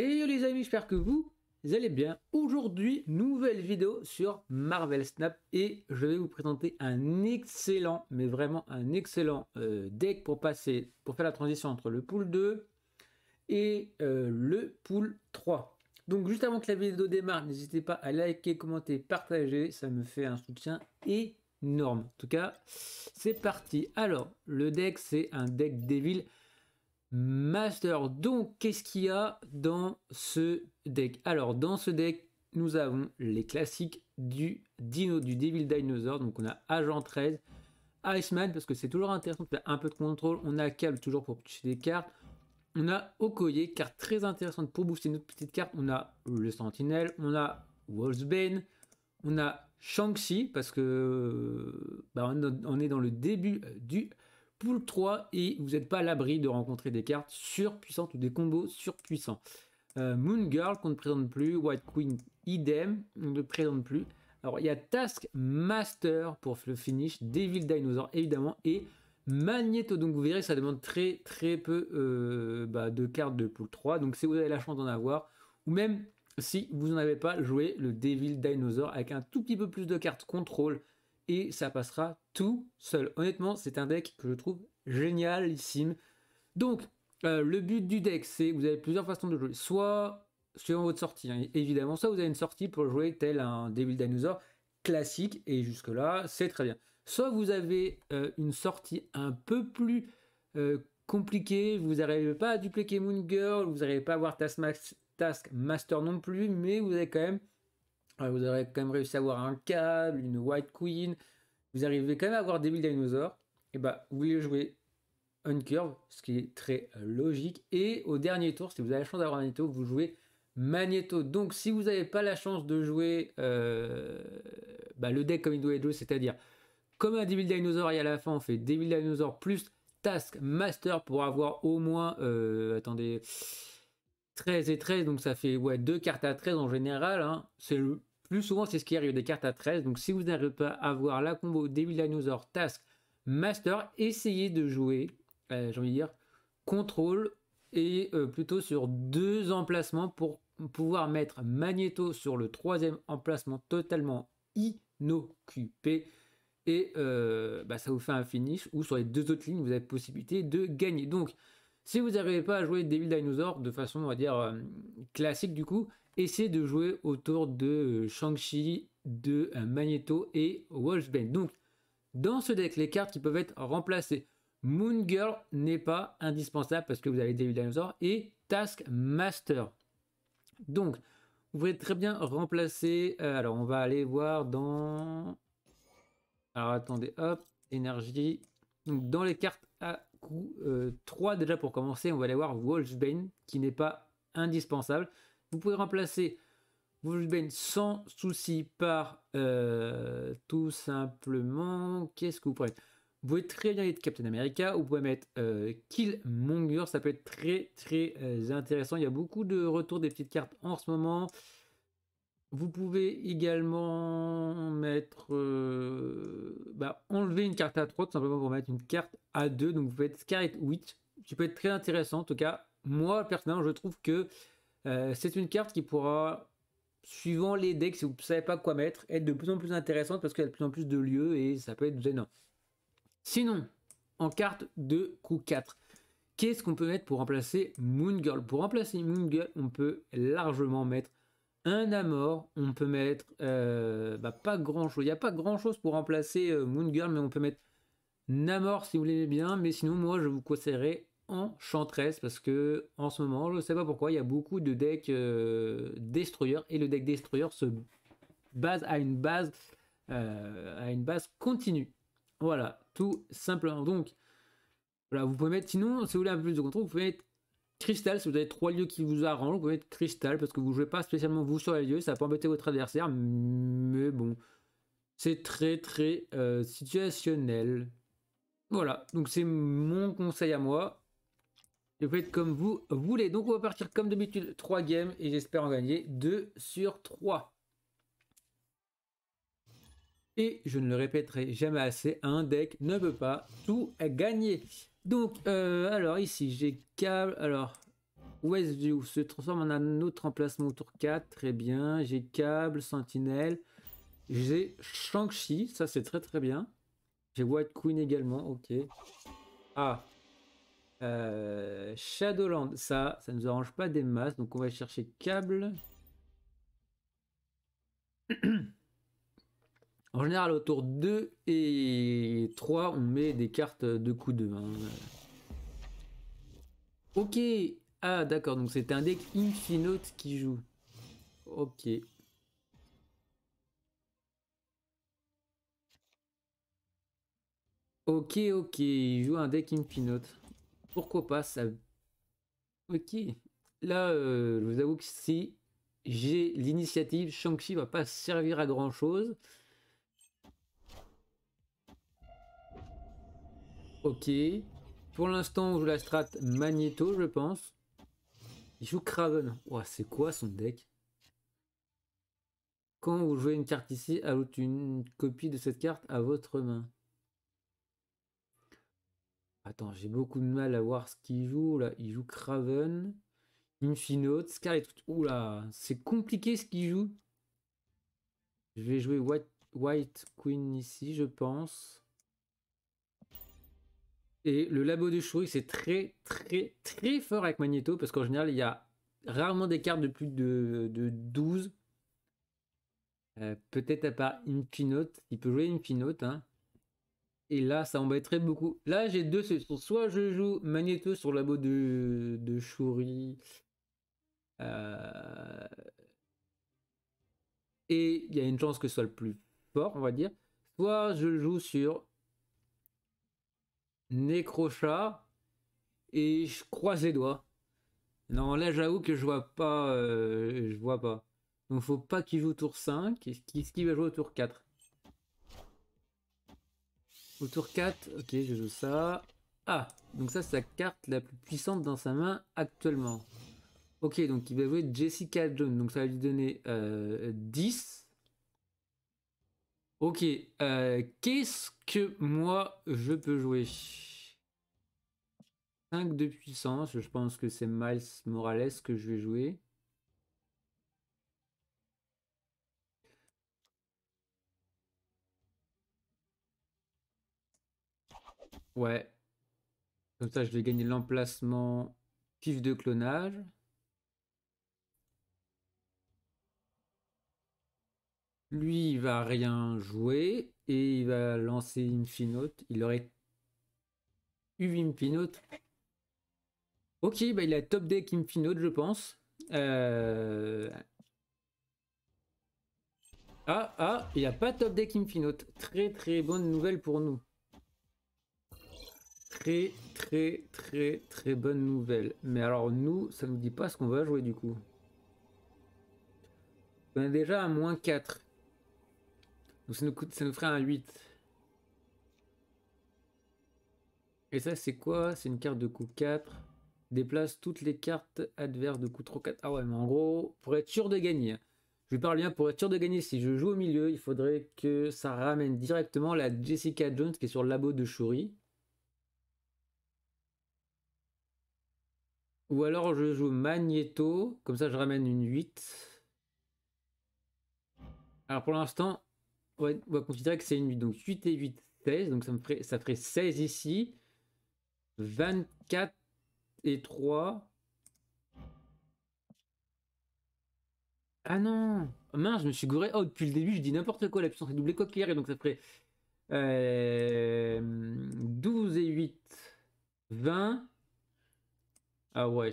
Et les amis, j'espère que vous allez bien. Aujourd'hui, nouvelle vidéo sur Marvel Snap et je vais vous présenter un excellent, mais vraiment un excellent euh, deck pour passer, pour faire la transition entre le pool 2 et euh, le pool 3. Donc juste avant que la vidéo démarre, n'hésitez pas à liker, commenter, partager, ça me fait un soutien énorme. En tout cas, c'est parti. Alors, le deck, c'est un deck Devil Master. Donc, qu'est-ce qu'il y a dans ce deck Alors, dans ce deck, nous avons les classiques du Dino, du Devil Dinosaur. Donc, on a Agent 13, Iceman, parce que c'est toujours intéressant de faire un peu de contrôle. On a Cable, toujours pour toucher des cartes. On a Okoye, carte très intéressante pour booster notre petite carte. On a le Sentinel, on a Wolfsbane, on a shang parce que bah, on est dans le début du pool 3 et vous n'êtes pas à l'abri de rencontrer des cartes surpuissantes ou des combos surpuissants. Euh, Moon Girl qu'on ne présente plus, White Queen idem, on ne présente plus. Alors il y a Task Master pour le finish, Devil Dinosaur évidemment et Magneto. Donc vous verrez ça demande très très peu euh, bah, de cartes de pool 3. Donc si vous avez la chance d'en avoir ou même si vous n'en avez pas, joué le Devil Dinosaur avec un tout petit peu plus de cartes contrôle et ça passera seul. Honnêtement, c'est un deck que je trouve génialissime. Donc, euh, le but du deck, c'est vous avez plusieurs façons de jouer. Soit suivant votre sortie, hein. évidemment, soit vous avez une sortie pour jouer tel un Devil Dinosaur classique, et jusque-là, c'est très bien. Soit vous avez euh, une sortie un peu plus euh, compliquée, vous n'arrivez pas à dupliquer Moon Girl, vous n'arrivez pas à avoir Task Master non plus, mais vous avez quand même. Vous avez quand même réussi à avoir un câble, une White Queen, vous arrivez quand même à avoir Devil Dinosaur, et bah vous voulez jouer curve ce qui est très euh, logique. Et au dernier tour, si vous avez la chance d'avoir un Magneto, vous jouez magnéto Donc si vous n'avez pas la chance de jouer euh, bah, le deck comme il doit être joué, c'est-à-dire comme un débile Dinosaur et à la fin on fait débile Dinosaur plus Task Master pour avoir au moins, euh, attendez, 13 et 13, donc ça fait ouais, deux cartes à 13 en général. Hein. C'est le plus souvent, c'est ce qui arrive des cartes à 13. Donc, si vous n'arrivez pas à avoir la combo Devil Dinosaur, Task, Master, essayez de jouer, euh, j'ai envie de dire, contrôle et euh, plutôt sur deux emplacements pour pouvoir mettre Magneto sur le troisième emplacement totalement inoccupé. Et euh, bah, ça vous fait un finish ou sur les deux autres lignes, vous avez possibilité de gagner. Donc, si vous n'arrivez pas à jouer Devil Dinosaur de façon, on va dire, classique du coup, essayer de jouer autour de euh, Shang-Chi, de euh, Magneto et Wolfsbane. Donc, dans ce deck, les cartes qui peuvent être remplacées. Moon Girl n'est pas indispensable parce que vous avez David Dinosaur et Taskmaster. Donc, vous pouvez très bien remplacer. Euh, alors, on va aller voir dans. Alors, attendez, hop, énergie. Donc, dans les cartes à coup 3, déjà pour commencer, on va aller voir Wolfsbane qui n'est pas indispensable. Vous pouvez remplacer Bane sans souci par euh, tout simplement. Qu'est-ce que vous prenez Vous pouvez très bien être Captain America vous pouvez mettre euh, Killmonger. Ça peut être très très euh, intéressant. Il y a beaucoup de retours des petites cartes en ce moment. Vous pouvez également mettre bah, enlever une carte à 3 tout simplement pour mettre une carte à 2. Donc vous faites Scarlet Witch qui peut être très intéressant. En tout cas, moi personnellement, je trouve que euh, c'est une carte qui pourra, suivant les decks, si vous ne savez pas quoi mettre, être de plus en plus intéressante parce qu'il y a de plus en plus de lieux et ça peut être gênant. Sinon, en carte de coup 4, qu'est-ce qu'on peut mettre pour remplacer Moon Girl Pour remplacer Moon Girl, on peut largement mettre un Amor, on peut mettre euh, bah, pas grand chose. Il n'y a pas grand chose pour remplacer euh, Moon Girl, mais on peut mettre Namor si vous l'aimez bien. Mais sinon, moi je vous conseillerais enchantresse parce que en ce moment, je sais pas pourquoi, il y a beaucoup de decks euh, destroyers et le deck destroyer se base à une base euh, à une base continue. Voilà, tout simplement. Donc voilà, vous pouvez mettre sinon si vous voulez un peu plus de contrôle, vous pouvez mettre Cristal, si vous avez trois lieux qui vous arrangent, vous pouvez mettre Cristal parce que vous jouez pas spécialement vous sur les lieux, ça peut embêter votre adversaire, mais bon, c'est très très euh, situationnel. Voilà, donc c'est mon conseil à moi. Je être comme vous voulez. Donc on va partir comme d'habitude 3 games et j'espère en gagner 2 sur 3. Et je ne le répéterai jamais assez, un deck ne peut pas tout gagner. Donc, euh, alors ici, j'ai câble. Alors, Westview se transforme en un autre emplacement autour tour 4. Très bien. J'ai câble, sentinelle. J'ai Shang-Chi. Ça, c'est très très bien. J'ai White Queen également. Ok. Ah, euh, Shadowland, ça, ça nous arrange pas des masses, donc on va chercher câble. en général, autour 2 et 3, on met des cartes de coup de main. Ok, ah d'accord, donc c'est un deck Infinote qui joue. Ok. Ok, ok, il joue un deck Infinote pourquoi pas ça ok là euh, je vous avoue que si j'ai l'initiative shang va pas servir à grand chose ok pour l'instant on joue la strat Magneto je pense il joue Craven c'est quoi son deck quand vous jouez une carte ici, ajoute une copie de cette carte à votre main. Attends, j'ai beaucoup de mal à voir ce qu'il joue. Là, il joue Craven, Infinote, Scarlet. Oula, c'est compliqué ce qu'il joue. Je vais jouer White, Queen ici, je pense. Et le labo de il c'est très, très, très fort avec Magneto, parce qu'en général, il y a rarement des cartes de plus de, 12. Euh, peut-être à part Infinote. Il peut jouer Infinote, hein. Et là, ça embêterait beaucoup. Là, j'ai deux solutions. Soit je joue Magneto sur la botte de, de euh, Et il y a une chance que ce soit le plus fort, on va dire. Soit je joue sur Necrochat. Et je croise les doigts. Non, là, j'avoue que je vois pas. Euh, je vois pas. Donc, faut pas qu'il joue tour 5. Qui, ce qu'il va jouer au tour 4 Autour tour 4, ok, je joue ça. Ah, donc ça c'est la carte la plus puissante dans sa main actuellement. Ok, donc il va jouer Jessica Jones, donc ça va lui donner 10. Euh, ok, euh, qu'est-ce que moi je peux jouer 5 de puissance, je pense que c'est Miles Morales que je vais jouer. Ouais. Comme ça, je vais gagner l'emplacement pif de clonage. Lui, il va rien jouer et il va lancer une finote Il aurait eu finote Ok, bah, il a top deck Infinote, je pense. Euh, ah, ah, il n'y a pas top deck finote Très très bonne nouvelle pour nous très très très très bonne nouvelle. Mais alors nous, ça nous dit pas ce qu'on va jouer du coup. On est déjà à moins 4. Donc ça nous, coûte, ça nous ferait un 8. Et ça c'est quoi C'est une carte de coup 4. Déplace toutes les cartes adverses de coup 3, 4. Ah ouais mais en gros, pour être sûr de gagner. Je lui parle bien pour être sûr de gagner. Si je joue au milieu, il faudrait que ça ramène directement la Jessica Jones qui est sur le labo de Shuri. Ou alors je joue Magneto, comme ça je ramène une 8. Alors pour l'instant, on, va, considérer que c'est une 8. Donc 8 et 8, 16. Donc ça, me ferait, ça ferait 16 ici. 24 et 3. Ah non Mince, je me suis gouré. Oh, depuis le début, je dis n'importe quoi. La puissance est doublée coquillère, et Donc ça ferait 12 euh, et 8, 20. Ah ouais.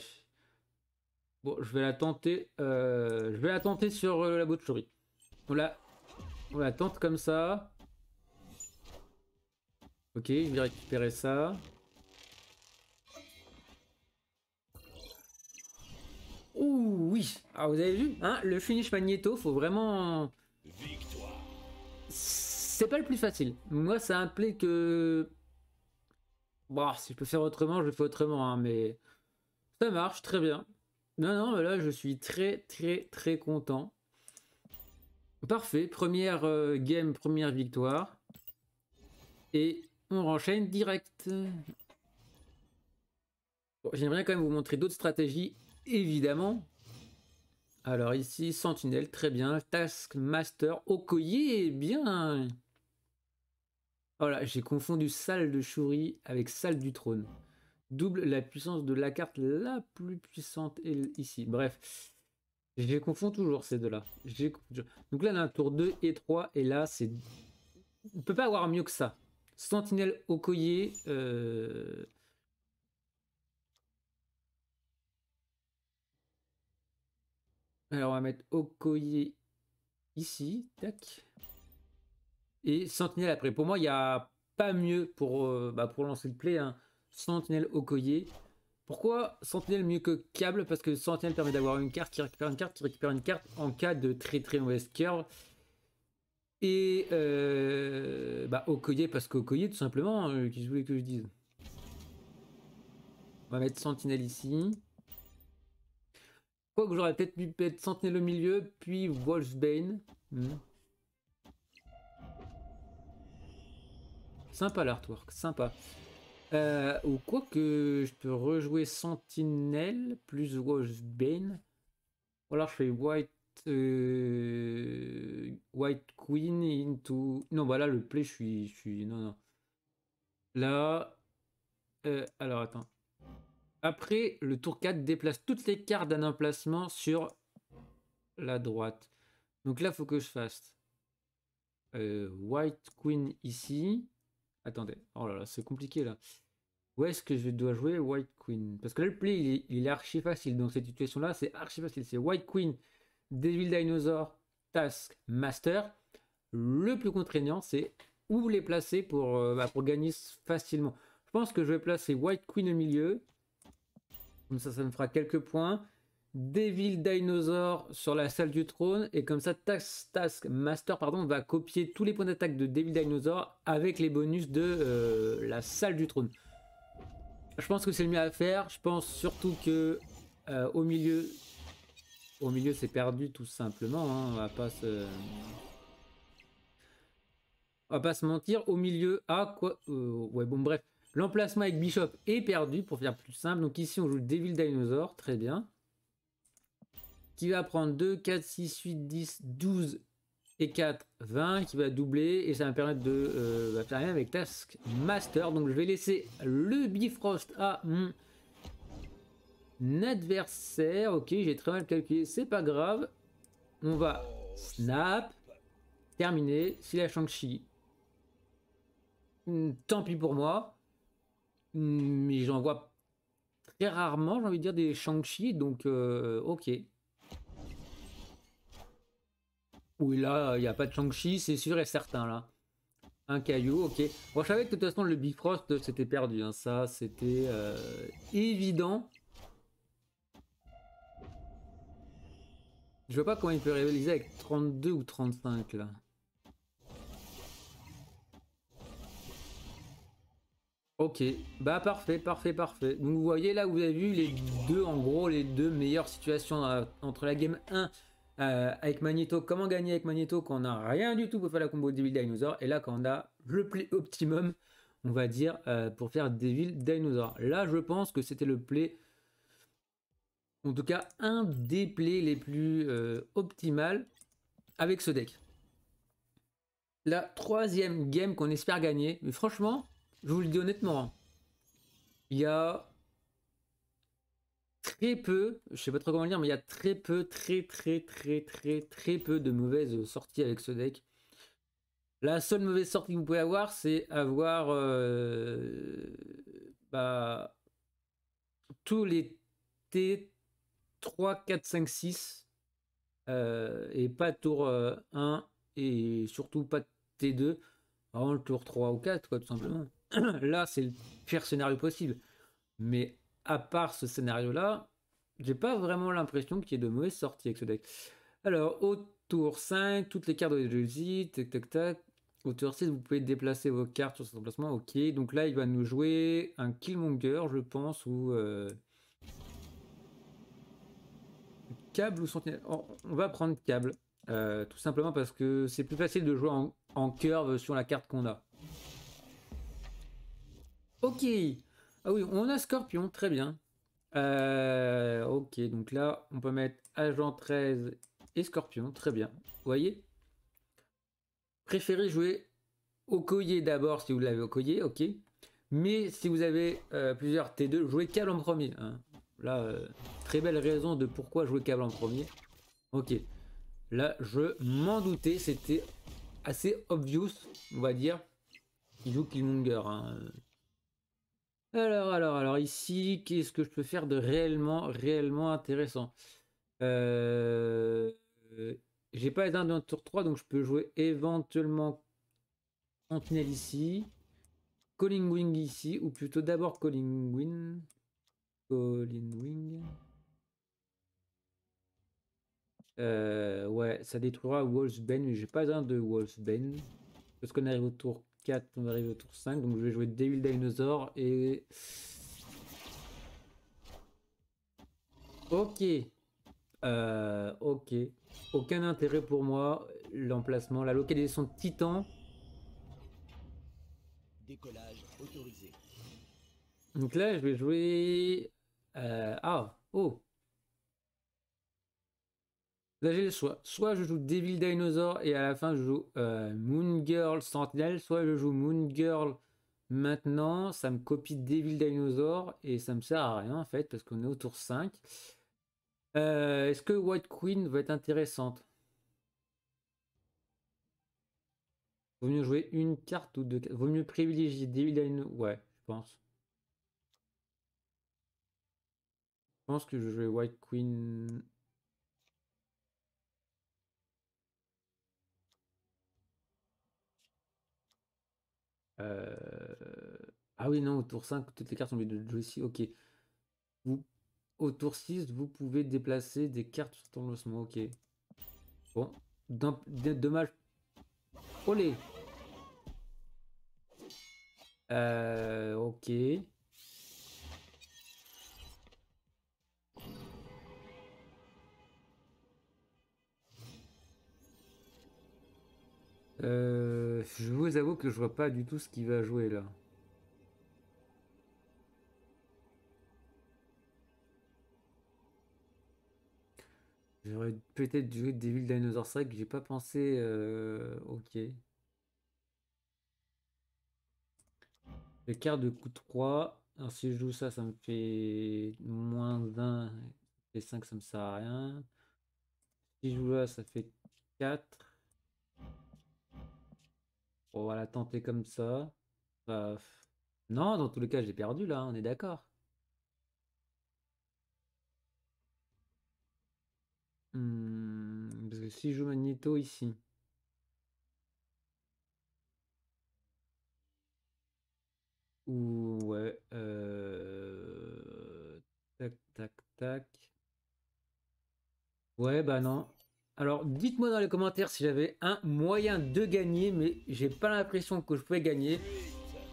Bon, je vais la tenter. Euh, je vais la tenter sur euh, la boucherie. On la, on la tente comme ça. Ok, je vais récupérer ça. Ouh oui. Ah vous avez vu, hein, le finish magnéto, faut vraiment. C'est pas le plus facile. Moi, ça implique que. Bon, si je peux faire autrement, je le fais autrement, hein, mais. Ça marche très bien. Non, non, mais là, je suis très, très, très content. Parfait. Première euh, game, première victoire. Et on enchaîne direct. J'aimerais quand même vous montrer d'autres stratégies, évidemment. Alors ici, Sentinelle, très bien. Taskmaster, Okoye, oh, bien. Voilà, oh j'ai confondu salle de chouris avec salle du trône double la puissance de la carte la plus puissante ici. Bref, je confonds toujours ces deux-là. Donc là, on a un tour 2 et 3, et là, c'est... On peut pas avoir mieux que ça. Sentinelle au euh, collier. Alors, on va mettre au collier ici. Tac. Et Sentinelle après. Pour moi, il n'y a pas mieux pour, euh, bah, pour lancer le play. Hein. Sentinelle au collier. Pourquoi Sentinelle mieux que Câble Parce que Sentinelle permet d'avoir une carte qui récupère une carte qui récupère une carte en cas de très très mauvaise curve. Et euh, au bah, collier, parce qu'au collier, tout simplement, euh, qu'est-ce que je voulais que je dise On va mettre Sentinelle ici. que j'aurais peut-être pu mettre Sentinelle au milieu, puis Wolfsbane. Hmm. Sympa l'artwork, sympa. Euh, ou quoi que je peux rejouer Sentinelle plus bane Ou alors je fais White euh, White Queen into. Non, bah le play, je suis, suis, non non. Là, euh, alors attends. Après, le tour 4 déplace toutes les cartes d'un emplacement sur la droite. Donc là, faut que je fasse White Queen ici. Attendez, oh là là, c'est compliqué là. Où est-ce que je dois jouer White Queen Parce que là, le play, il est, archi facile. Dans cette situation-là, c'est archi facile. C'est White Queen, Devil Dinosaur, Task, Master. Le plus contraignant, c'est où les placer pour, euh, bah, pour gagner facilement. Je pense que je vais placer White Queen au milieu. Comme ça, ça me fera quelques points. Devil Dinosaur sur la salle du trône et comme ça Task, Master pardon, va copier tous les points d'attaque de Devil Dinosaur avec les bonus de euh, la salle du trône. Je pense que c'est le mieux à faire, je pense surtout que euh, au milieu au milieu c'est perdu tout simplement, hein. on va pas se... On va pas se mentir, au milieu, ah quoi, euh, ouais bon bref, l'emplacement avec Bishop est perdu pour faire plus simple, donc ici on joue Devil Dinosaur, très bien qui va prendre 2, 4, 6, 8, 10, 12 et 4, 20, qui va doubler, et ça va permettre de faire euh, bah, rien avec Task Master. Donc je vais laisser le Bifrost à mon adversaire. Ok, j'ai très mal calculé, c'est pas grave. On va snap, terminé. Si la Shang-Chi, hmm, tant pis pour moi. Hmm, mais j'en vois très rarement, j'ai envie de dire, des Shang-Chi, donc euh, ok. Oui, là, il n'y a pas de Shang-Chi, c'est sûr et certain, là. Un caillou, ok. Bon, je savais que de toute façon, le Bifrost, c'était perdu. Hein. Ça, c'était euh, évident. Je vois pas comment il peut réaliser avec 32 ou 35, là. Ok, bah parfait, parfait, parfait. vous voyez là, vous avez vu les deux, en gros, les deux meilleures situations euh, entre la game 1 euh, avec Magneto, comment gagner avec Magneto quand on n'a rien du tout pour faire la combo Devil Dinosaur et là quand on a le play optimum, on va dire, euh, pour faire Devil Dinosaur. Là, je pense que c'était le play, en tout cas, un des plays les plus euh, optimales avec ce deck. La troisième game qu'on espère gagner, mais franchement, je vous le dis honnêtement, hein, il y a très peu, je sais pas trop comment le dire, mais il y a très peu, très très très très très peu de mauvaises sorties avec ce deck. La seule mauvaise sortie que vous pouvez avoir, c'est avoir euh, bah, tous les T 3, 4, 5, 6 et pas tour 1 euh, et surtout pas T2, avant le tour 3 ou 4, quoi, tout simplement. Là, c'est le pire scénario possible. Mais à part ce scénario-là, j'ai pas vraiment l'impression qu'il y ait de mauvaises sorties avec ce deck. Alors, au tour 5, toutes les cartes de Jersey, tac tac tac. Au tour 6, vous pouvez déplacer vos cartes sur cet emplacement, ok. Donc là, il va nous jouer un Killmonger, je pense, ou. Euh... Câble ou sentinelle On va prendre câble, euh, tout simplement parce que c'est plus facile de jouer en, en curve sur la carte qu'on a. Ok, ah oui, on a Scorpion, très bien. Euh, ok, donc là, on peut mettre Agent 13 et Scorpion, très bien. Vous voyez Préférez jouer au collier d'abord si vous l'avez au collier, ok. Mais si vous avez euh, plusieurs T2, jouez câble en premier. Hein. Là, euh, très belle raison de pourquoi jouer câble en premier. Ok. Là, je m'en doutais, c'était assez obvious, on va dire. Il joue Killmonger. Hein. Alors, alors, alors, ici, qu'est-ce que je peux faire de réellement, réellement intéressant euh, J'ai pas d'un tour 3, donc je peux jouer éventuellement Sentinelle ici, Calling Wing ici, ou plutôt d'abord Calling Wing. Calling Wing. Euh, ouais, ça détruira Wolfsbane, mais j'ai pas un de Wolfsbane. Parce qu'on arrive au tour on arrive au tour 5, donc je vais jouer Devil Dinosaur et... Ok. Euh, ok. Aucun intérêt pour moi, l'emplacement, la localisation de Titan. Décollage autorisé. Donc là, je vais jouer... Euh, ah, oh, Là, j'ai le choix. Soit je joue Devil Dinosaur et à la fin, je joue euh, Moon Girl Sentinel. Soit je joue Moon Girl maintenant. Ça me copie Devil Dinosaur et ça me sert à rien en fait parce qu'on est au tour 5. Euh, est-ce que White Queen va être intéressante Vaut mieux jouer une carte ou deux cartes. Vaut mieux privilégier Devil Dinosaur. Ouais, je pense. Je pense que je vais White Queen Euh, ah oui, non, au tour 5, toutes les cartes sont mises de ici Ok. Vous... Au tour 6, vous pouvez déplacer des cartes sur ton lancement. Ok. Bon. Dommage. Olé euh, ok. Euh je vous avoue que je vois pas du tout ce qu'il va jouer là. J'aurais peut-être joué Devil Dinosaur 5 j'ai pas pensé. Euh, ok. Le quart de coup 3. Alors si je joue ça, ça me fait moins d'un. et 5, ça me sert à rien. Si je joue là, ça fait 4. On va la tenter comme ça. Bah, non, dans tous les cas, j'ai perdu là, on est d'accord. Mmh, parce que si je joue Magneto ici. Ou ouais. Euh, tac, tac, tac. Ouais, bah non. Alors dites-moi dans les commentaires si j'avais un moyen de gagner, mais j'ai pas l'impression que je pouvais gagner.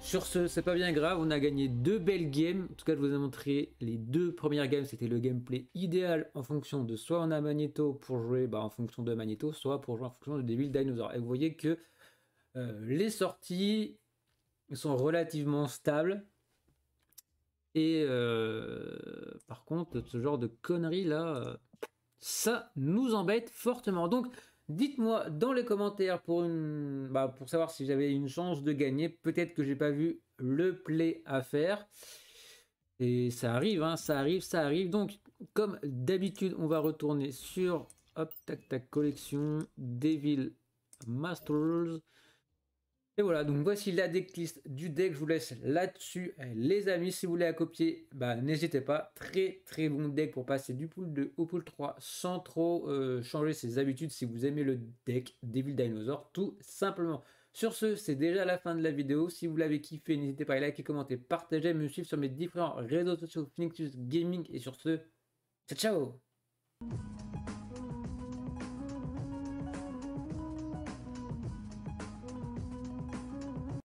Sur ce, c'est pas bien grave, on a gagné deux belles games. En tout cas, je vous ai montré les deux premières games, c'était le gameplay idéal en fonction de soit on a Magneto pour jouer bah, en fonction de Magneto, soit pour jouer en fonction de Devil Dinosaur. Et vous voyez que euh, les sorties sont relativement stables. Et euh, par contre, ce genre de conneries là... Euh, ça nous embête fortement. Donc, dites-moi dans les commentaires pour, bah, pour savoir si j'avais une chance de gagner. Peut-être que j'ai pas vu le play à faire. Et ça arrive, hein, ça arrive, ça arrive. Donc, comme d'habitude, on va retourner sur hop, tac, tac, collection Devil Masters. Et voilà, donc voici la decklist du deck. Je vous laisse là-dessus, eh, les amis. Si vous voulez la copier, bah, n'hésitez pas. Très très bon deck pour passer du pool 2 au pool 3 sans trop euh, changer ses habitudes si vous aimez le deck Devil Dinosaur, tout simplement. Sur ce, c'est déjà la fin de la vidéo. Si vous l'avez kiffé, n'hésitez pas à liker, commenter, partager, me suivre sur mes différents réseaux sociaux phoenix Gaming. Et sur ce, ciao ciao